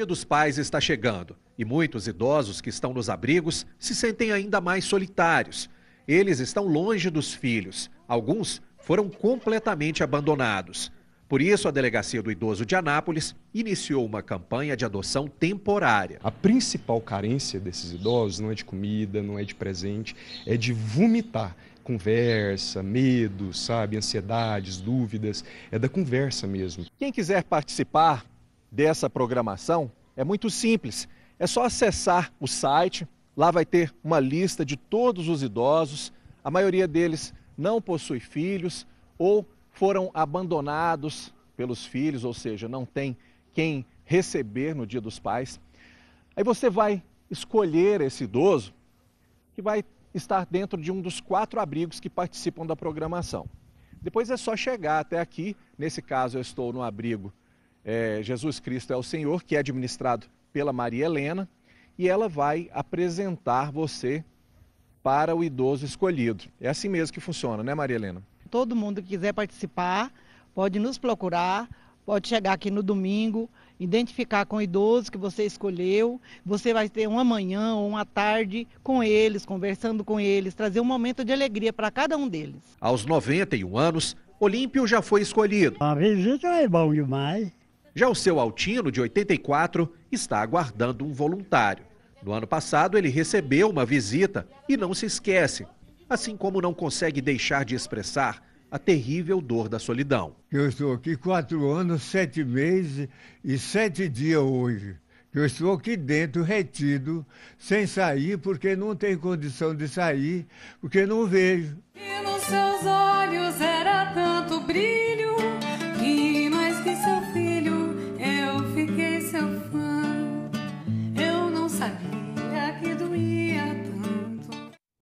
Dia dos Pais está chegando e muitos idosos que estão nos abrigos se sentem ainda mais solitários. Eles estão longe dos filhos. Alguns foram completamente abandonados. Por isso, a Delegacia do Idoso de Anápolis iniciou uma campanha de adoção temporária. A principal carência desses idosos não é de comida, não é de presente, é de vomitar conversa, medo, sabe, ansiedades, dúvidas, é da conversa mesmo. Quem quiser participar dessa programação é muito simples. É só acessar o site, lá vai ter uma lista de todos os idosos. A maioria deles não possui filhos ou foram abandonados pelos filhos, ou seja, não tem quem receber no Dia dos Pais. Aí você vai escolher esse idoso que vai estar dentro de um dos quatro abrigos que participam da programação. Depois é só chegar até aqui. Nesse caso, eu estou no abrigo é, Jesus Cristo é o Senhor, que é administrado pela Maria Helena, e ela vai apresentar você para o idoso escolhido. É assim mesmo que funciona, né, Maria Helena? Todo mundo que quiser participar pode nos procurar, pode chegar aqui no domingo, identificar com o idoso que você escolheu. Você vai ter uma manhã ou uma tarde com eles, conversando com eles, trazer um momento de alegria para cada um deles. Aos 91 anos, Olímpio já foi escolhido. A visita é bom demais. Já o seu Altino, de 84, está aguardando um voluntário. No ano passado, ele recebeu uma visita e não se esquece, assim como não consegue deixar de expressar a terrível dor da solidão. Eu estou aqui quatro anos, sete meses e sete dias hoje. Eu estou aqui dentro, retido, sem sair, porque não tem condição de sair, porque não vejo. E nos seus olhos...